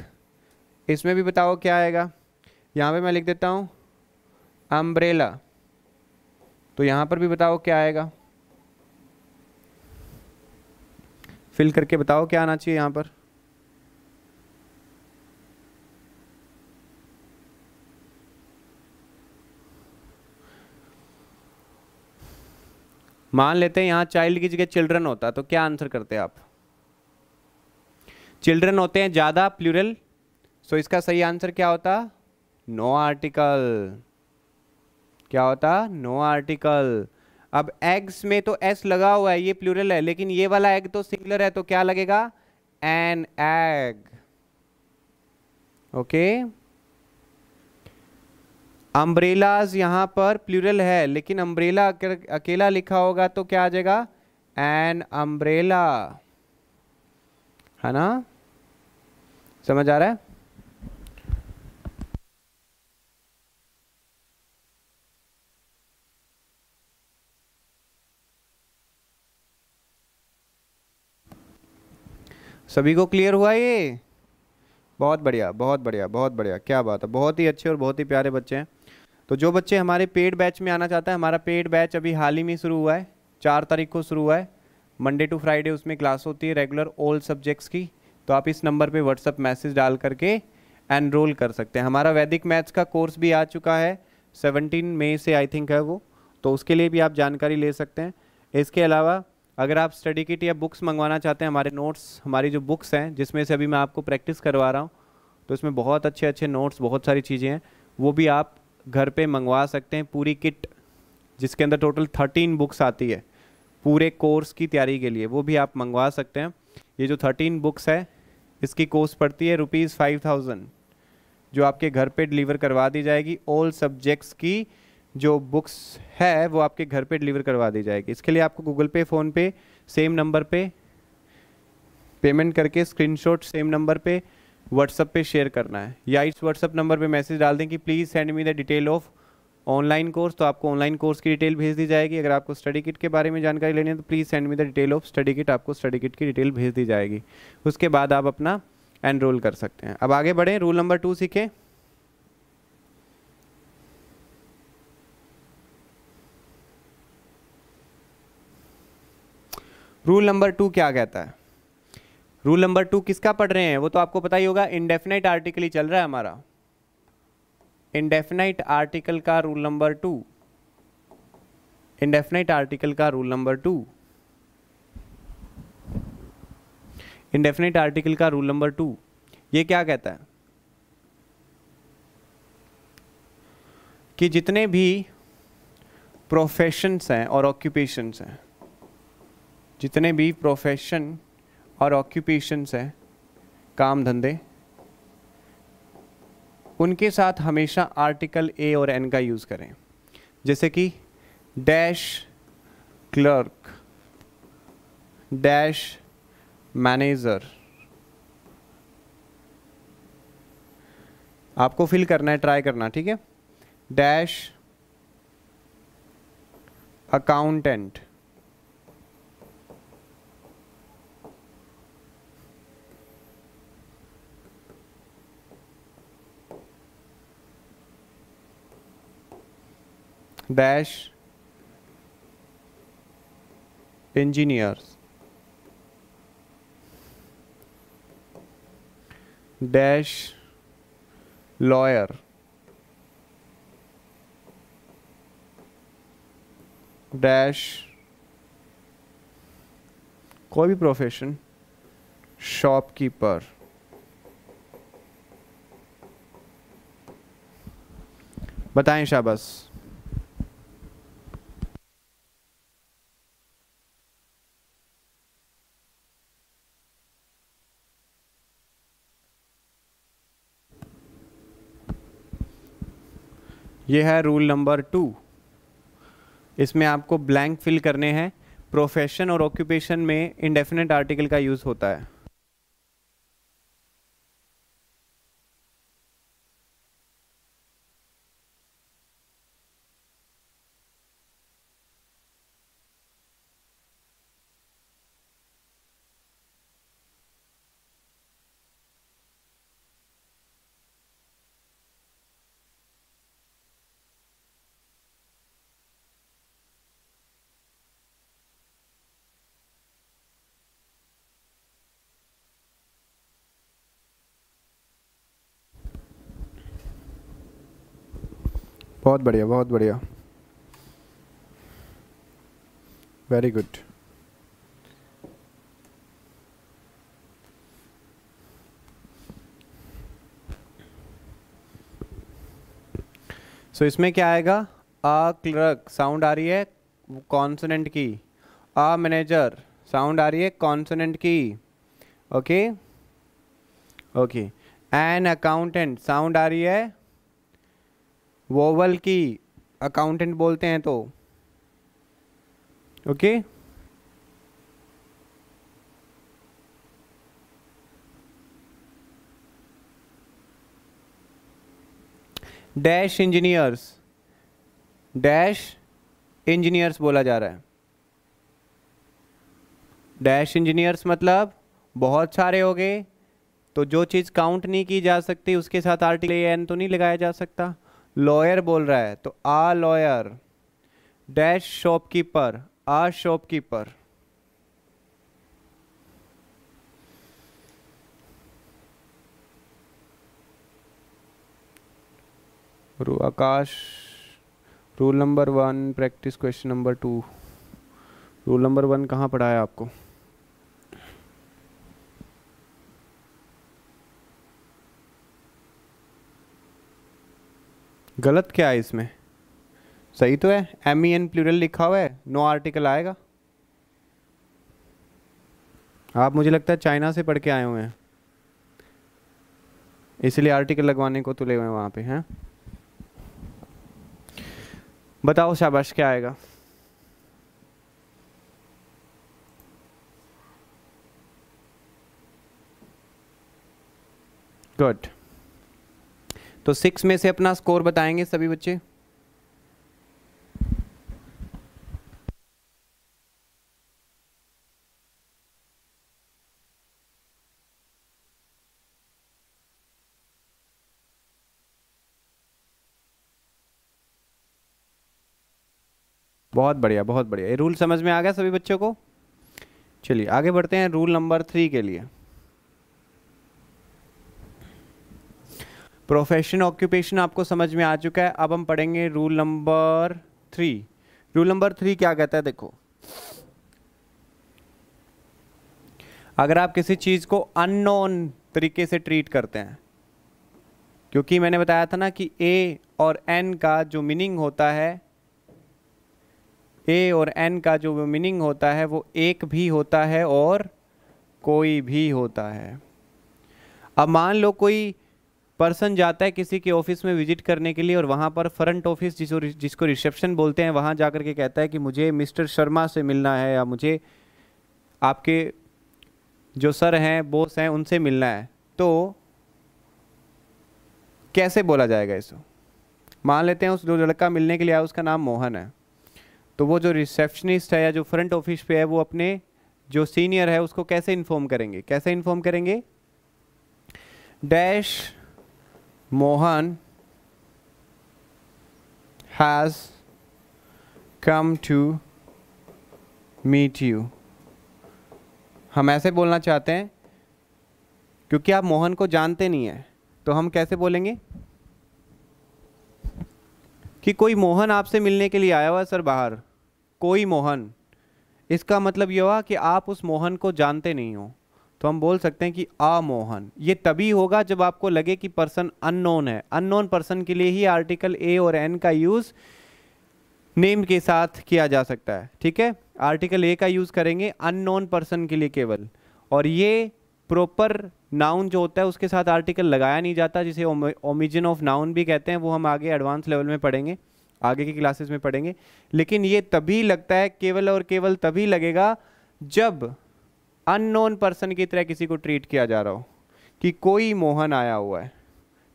इसमें भी बताओ क्या आएगा यहाँ पर मैं लिख देता हूँ अम्ब्रेला तो यहाँ पर भी बताओ क्या आएगा फिल करके बताओ क्या आना चाहिए यहाँ पर मान लेते हैं यहाँ चाइल्ड की जगह चिल्ड्रन होता तो क्या आंसर करते आप चिल्ड्रन होते हैं ज़्यादा प्लूरल सो इसका सही आंसर क्या होता नो आर्टिकल क्या होता नो आर्टिकल अब एग्स में तो एस लगा हुआ है ये प्लूरल है लेकिन ये वाला एग तो सिंगुलर है तो क्या लगेगा एन एग ओके अम्ब्रेलाज यहां पर प्लूरल है लेकिन अम्ब्रेला अकेला लिखा होगा तो क्या आ जाएगा एन अम्ब्रेला है ना समझ आ रहा है सभी को क्लियर हुआ ये बहुत बढ़िया बहुत बढ़िया बहुत बढ़िया क्या बात है बहुत ही अच्छे और बहुत ही प्यारे बच्चे हैं तो जो बच्चे हमारे पेड बैच में आना चाहते हैं हमारा पेड बैच अभी हाल ही में शुरू हुआ है चार तारीख को शुरू हुआ है मंडे टू फ्राइडे उसमें क्लास होती है रेगुलर ऑल सब्जेक्ट्स की तो आप इस नंबर पे व्हाट्सअप मैसेज डाल करके एनरोल कर सकते हैं हमारा वैदिक मैथ्स का कोर्स भी आ चुका है सेवनटीन मई से आई थिंक है वो तो उसके लिए भी आप जानकारी ले सकते हैं इसके अलावा अगर आप स्टडी किट या बुक्स मंगवाना चाहते हैं हमारे नोट्स हमारी जो बुक्स हैं जिसमें से अभी मैं आपको प्रैक्टिस करवा रहा हूँ तो इसमें बहुत अच्छे अच्छे नोट्स बहुत सारी चीज़ें हैं वो भी आप घर पे मंगवा सकते हैं पूरी किट जिसके अंदर टोटल थर्टीन बुक्स आती है पूरे कोर्स की तैयारी के लिए वो भी आप मंगवा सकते हैं ये जो थर्टीन बुक्स है इसकी कोर्स पड़ती है रुपीज़ फाइव थाउजेंड जो आपके घर पे डिलीवर करवा दी जाएगी ऑल सब्जेक्ट्स की जो बुक्स है वो आपके घर पे डिलीवर करवा दी जाएगी इसके लिए आपको Google pay PhonePe same number पे पेमेंट करके स्क्रीनशॉट सेम नंबर पे व्हाट्सअप पे शेयर करना है या इस व्हाट्सअप नंबर पे मैसेज डाल दें कि please send me the detail of online course तो आपको ऑनलाइन कोर्स की डिटेल भेज दी जाएगी अगर आपको स्टडी किट के बारे में जानकारी लेनी है तो please send me the detail of study kit आपको स्टडी किट की डिटेल भेज दी जाएगी उसके बाद आप अपना एनरोल कर सकते हैं अब आगे बढ़ें रूल नंबर टू सीखें रूल नंबर टू क्या कहता है रूल नंबर टू किसका पढ़ रहे हैं वो तो आपको पता ही होगा इनडेफिनाइट आर्टिकल ही चल रहा है हमारा इनडेफिनाइट आर्टिकल का rule number two indefinite article का rule number two indefinite article का रूल नंबर टू ये क्या कहता है कि जितने भी प्रोफेशंस हैं और ऑक्यूपेशंस हैं जितने भी प्रोफेशन और ऑक्यूपेशंस हैं काम धंधे उनके साथ हमेशा आर्टिकल ए और एन का यूज़ करें जैसे कि डैश क्लर्क डैश मैनेजर आपको फिल करना है ट्राई करना ठीक है dash accountant dash engineers dash lawyer dash कोई भी प्रोफेशन शॉपकीपर बताएं शाबाश ये है रूल नंबर टू इसमें आपको ब्लैंक फिल करने हैं प्रोफेशन और ऑक्यूपेशन में इनडेफिनेट आर्टिकल का यूज़ होता है बहुत बढ़िया बहुत बढ़िया वेरी गुड सो इसमें क्या आएगा अ क्लर्क साउंड आ रही है कॉन्सोनेंट की अ मैनेजर साउंड आ रही है कॉन्सोनेंट की okay okay an accountant sound आ रही है वोवल की अकाउंटेंट बोलते हैं तो okay dash engineers dash engineers बोला जा रहा है डैश इंजीनियर्स मतलब बहुत सारे हो गए तो जो चीज़ काउंट नहीं की जा सकती उसके साथ टी एन तो नहीं लगाया जा सकता लॉयर बोल रहा है तो a lawyer dash shopkeeper a shopkeeper Akash rule number one practice question number two rule number one कहाँ पढ़ाया आपको गलत क्या है इसमें सही तो है एम ई एन प्लूरल लिखा हुआ है नो आर्टिकल आएगा आप मुझे लगता है चाइना से पढ़ के आए हुए हैं इसलिए आर्टिकल लगवाने को तुले हुए हैं वहाँ पे हैं बताओ शाबाश क्या आएगा गुड तो सिक्स में से अपना स्कोर बताएंगे सभी बच्चे बहुत बढ़िया बहुत बढ़िया ये रूल समझ में आ गया सभी बच्चों को चलिए आगे बढ़ते हैं रूल नंबर थ्री के लिए प्रोफेशन ऑक्यूपेशन आपको समझ में आ चुका है अब हम पढ़ेंगे rule number three rule number three क्या कहता है देखो अगर आप किसी चीज़ को अननोन तरीके से ट्रीट करते हैं क्योंकि मैंने बताया था ना कि ए और एन का जो मीनिंग होता है ए और एन का जो मीनिंग होता है वो एक भी होता है और कोई भी होता है अब मान लो कोई पर्सन जाता है किसी के ऑफिस में विजिट करने के लिए और वहाँ पर फ्रंट ऑफिस जिसको जिसको रिसेप्शन बोलते हैं वहाँ जा के कहता है कि मुझे मिस्टर शर्मा से मिलना है या मुझे आपके जो सर हैं बॉस हैं उनसे मिलना है तो कैसे बोला जाएगा इसको मान लेते हैं उस जो लड़का मिलने के लिए आया उसका नाम मोहन है तो वो जो रिसेप्शनिस्ट है या जो फ्रंट ऑफिस पे है वो अपने जो सीनियर है उसको कैसे इन्फॉर्म करेंगे कैसे इन्फॉर्म करेंगे dash Mohan has come to meet you. हम ऐसे बोलना चाहते हैं क्योंकि आप मोहन को जानते नहीं हैं तो हम कैसे बोलेंगे कि कोई मोहन आपसे मिलने के लिए आया हुआ सर बाहर कोई मोहन इसका मतलब यह हुआ कि आप उस मोहन को जानते नहीं हो तो हम बोल सकते हैं कि आ मोहन ये तभी होगा जब आपको लगे कि पर्सन अननोन है अननोन पर्सन के लिए ही आर्टिकल ए और एन का यूज़ नेम के साथ किया जा सकता है ठीक है आर्टिकल ए का यूज़ करेंगे अननोन पर्सन के लिए केवल और ये प्रॉपर नाउन जो होता है उसके साथ आर्टिकल लगाया नहीं जाता जिसे ओमिजिन ऑफ नाउन भी कहते हैं वो हम आगे एडवांस लेवल में पढ़ेंगे आगे की क्लासेस में पढ़ेंगे लेकिन ये तभी लगता है केवल और केवल तभी लगेगा जब अननोन पर्सन की तरह किसी को ट्रीट किया जा रहा हो कि कोई मोहन आया हुआ है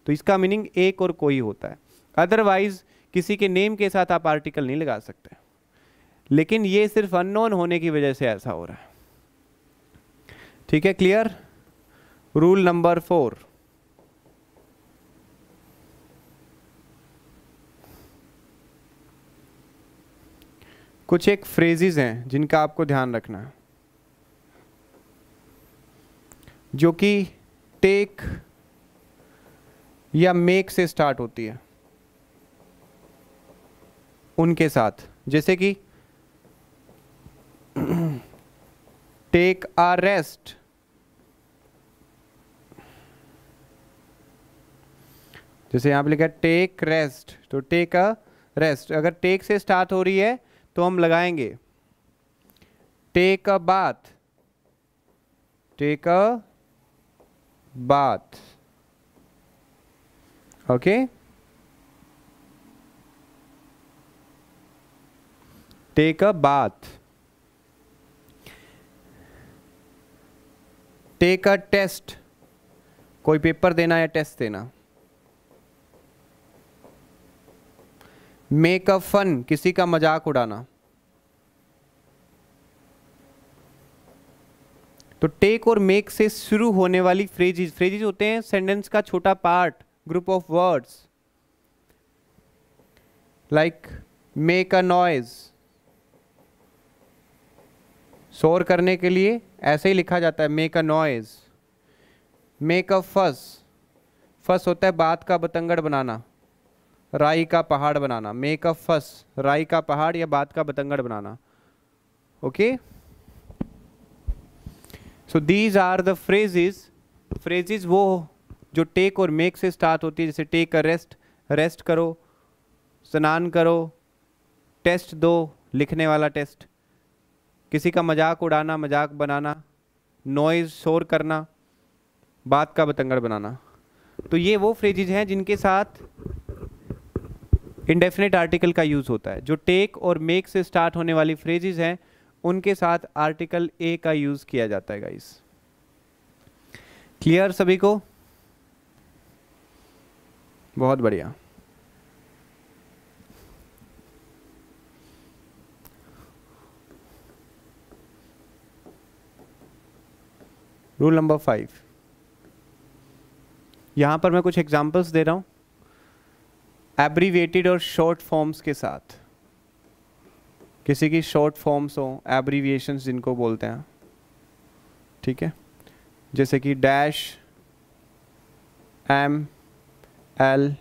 तो इसका मीनिंग एक और कोई होता है अदरवाइज किसी के नेम के साथ आप आर्टिकल नहीं लगा सकते लेकिन ये सिर्फ अननोन होने की वजह से ऐसा हो रहा है ठीक है क्लियर रूल नंबर फोर कुछ एक फ्रेजेस हैं जिनका आपको ध्यान रखना है जो कि टेक या मेक से स्टार्ट होती है उनके साथ जैसे कि टेक आ रेस्ट जैसे यहां पे लिखा है टेक रेस्ट तो टेक अ रेस्ट अगर टेक से स्टार्ट हो रही है तो हम लगाएंगे take a bath take a bath okay take a bath take a test कोई पेपर देना या टेस्ट देना मेक अ फन किसी का मजाक उड़ाना तो टेक और मेक से शुरू होने वाली फ्रेजिज फ्रेजिज होते हैं सेंटेंस का छोटा part group of words like make a noise शोर करने के लिए ऐसे ही लिखा जाता है make a noise make a fuss fuss होता है बात का बतंगड़ बनाना राई का पहाड़ बनाना मेक अ फस राई का पहाड़ या बात का बतंगड़ बनाना okay okay? So these are the phrases phrases वो जो टेक और मेक से स्टार्ट होती है जैसे टेक अ रेस्ट रेस्ट करो स्नान करो टेस्ट दो लिखने वाला टेस्ट किसी का मजाक उड़ाना मजाक बनाना नॉइज शोर करना बात का बतंगड़ बनाना तो ये वो फ्रेजेज हैं जिनके साथ इंडेफिनेट आर्टिकल का यूज़ होता है जो टेक और मेक से स्टार्ट होने वाली फ्रेजेज हैं उनके साथ आर्टिकल ए का यूज़ किया जाता है गाइस क्लियर सभी को बहुत बढ़िया रूल नंबर फाइव यहां पर मैं कुछ एग्जांपल्स दे रहा हूं एब्रीवेटेड और शॉर्ट फॉर्म्स के साथ किसी की शॉर्ट फॉर्म्स हो एब्रीविएशन जिनको बोलते हैं ठीक है जैसे कि dash M L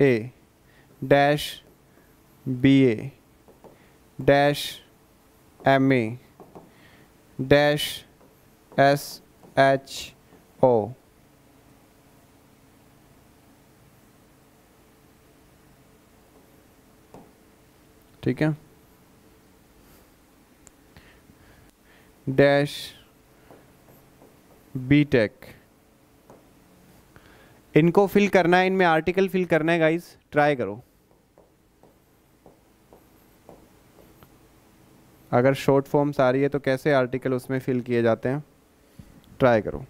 A dash B A dash M A dash S H O ठीक है डैश बी टेक इनको फिल करना है इनमें आर्टिकल फिल करना है गाइज ट्राई करो अगर शॉर्ट फॉर्म्स आ रही है तो कैसे आर्टिकल उसमें फिल किए जाते हैं ट्राई करो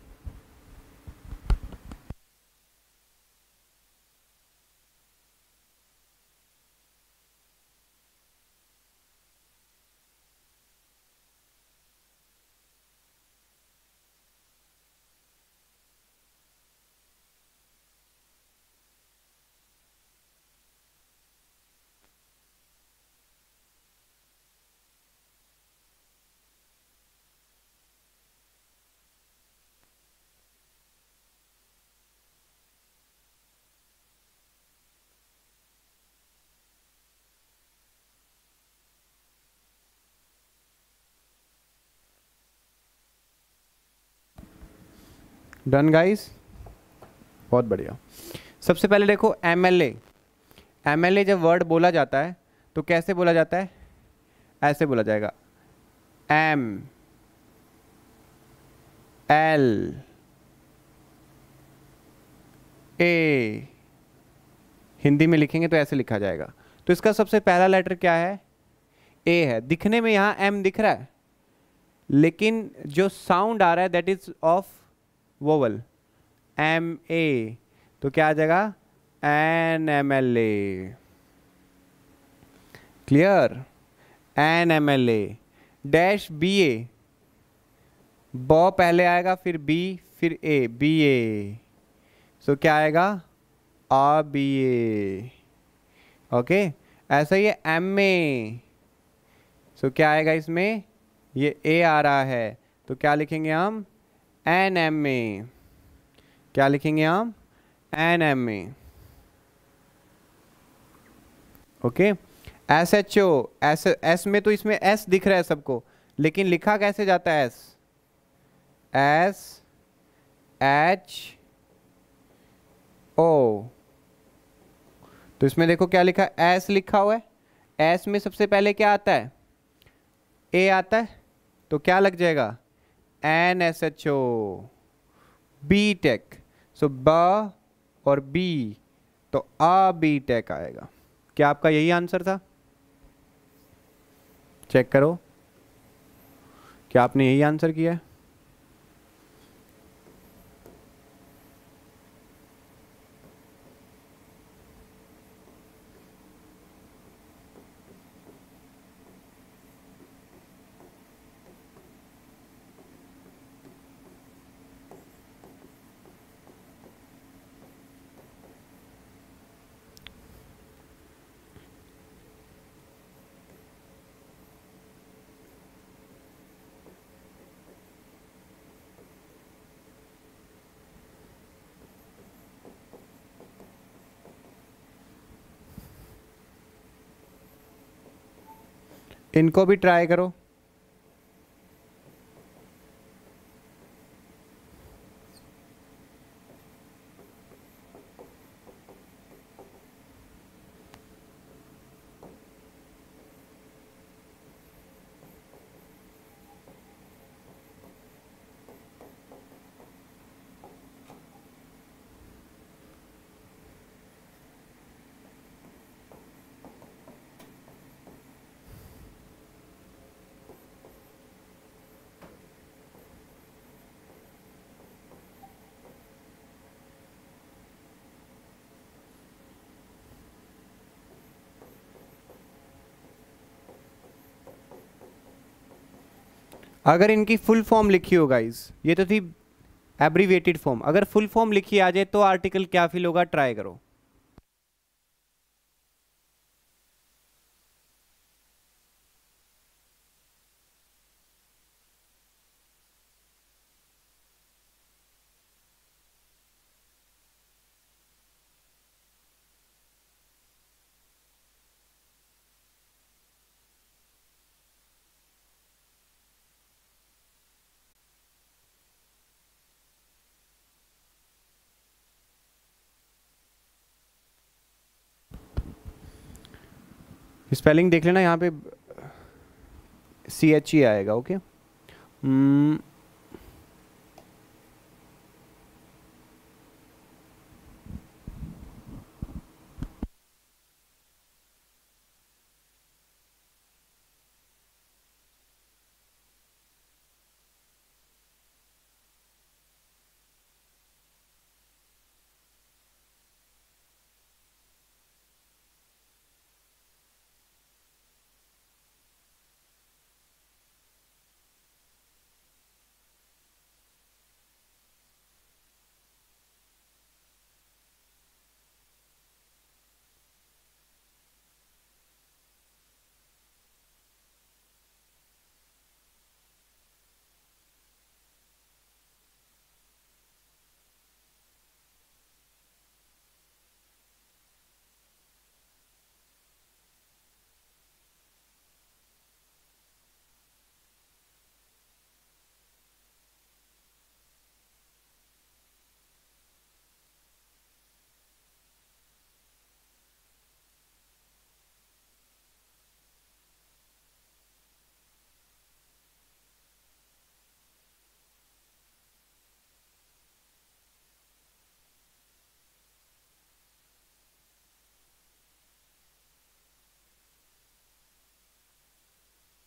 डन गाइस बहुत बढ़िया सबसे पहले देखो एम एल एमएलए जब वर्ड बोला जाता है तो कैसे बोला जाता है ऐसे बोला जाएगा एम एल ए हिंदी में लिखेंगे तो ऐसे लिखा जाएगा तो इसका सबसे पहला लेटर क्या है ए है दिखने में यहां एम दिख रहा है लेकिन जो साउंड आ रहा है that is of vowel M A तो क्या आ जाएगा an M L A clear an M L A dash B A ब पहले आएगा फिर बी फिर ए बी ए सो क्या आएगा आ बी ए ओके ऐसा ये एम ए सो क्या आएगा इसमें ये ए आ रहा है तो क्या लिखेंगे हम एन एम ए क्या लिखेंगे हम an M A okay S H O S S में तो इसमें एस दिख रहा है सबको लेकिन लिखा कैसे जाता है एस एस एच ओ तो इसमें देखो क्या लिखा एस लिखा हुआ है एस में सबसे पहले क्या आता है ए आता है तो क्या लग जाएगा an S H O B tech so ब और बी तो आ बी टेक आएगा क्या आपका यही आंसर था चेक करो क्या आपने यही आंसर किया है इनको भी ट्राई करो अगर इनकी फुल फॉर्म लिखी हो गाइज ये तो थी एब्रीवेटेड फॉर्म अगर फुल फॉर्म लिखी आ जाए तो आर्टिकल क्या फिल होगा ट्राई करो स्पेलिंग देख लेना यहाँ पे सी एच ई आएगा ओके okay? Hmm.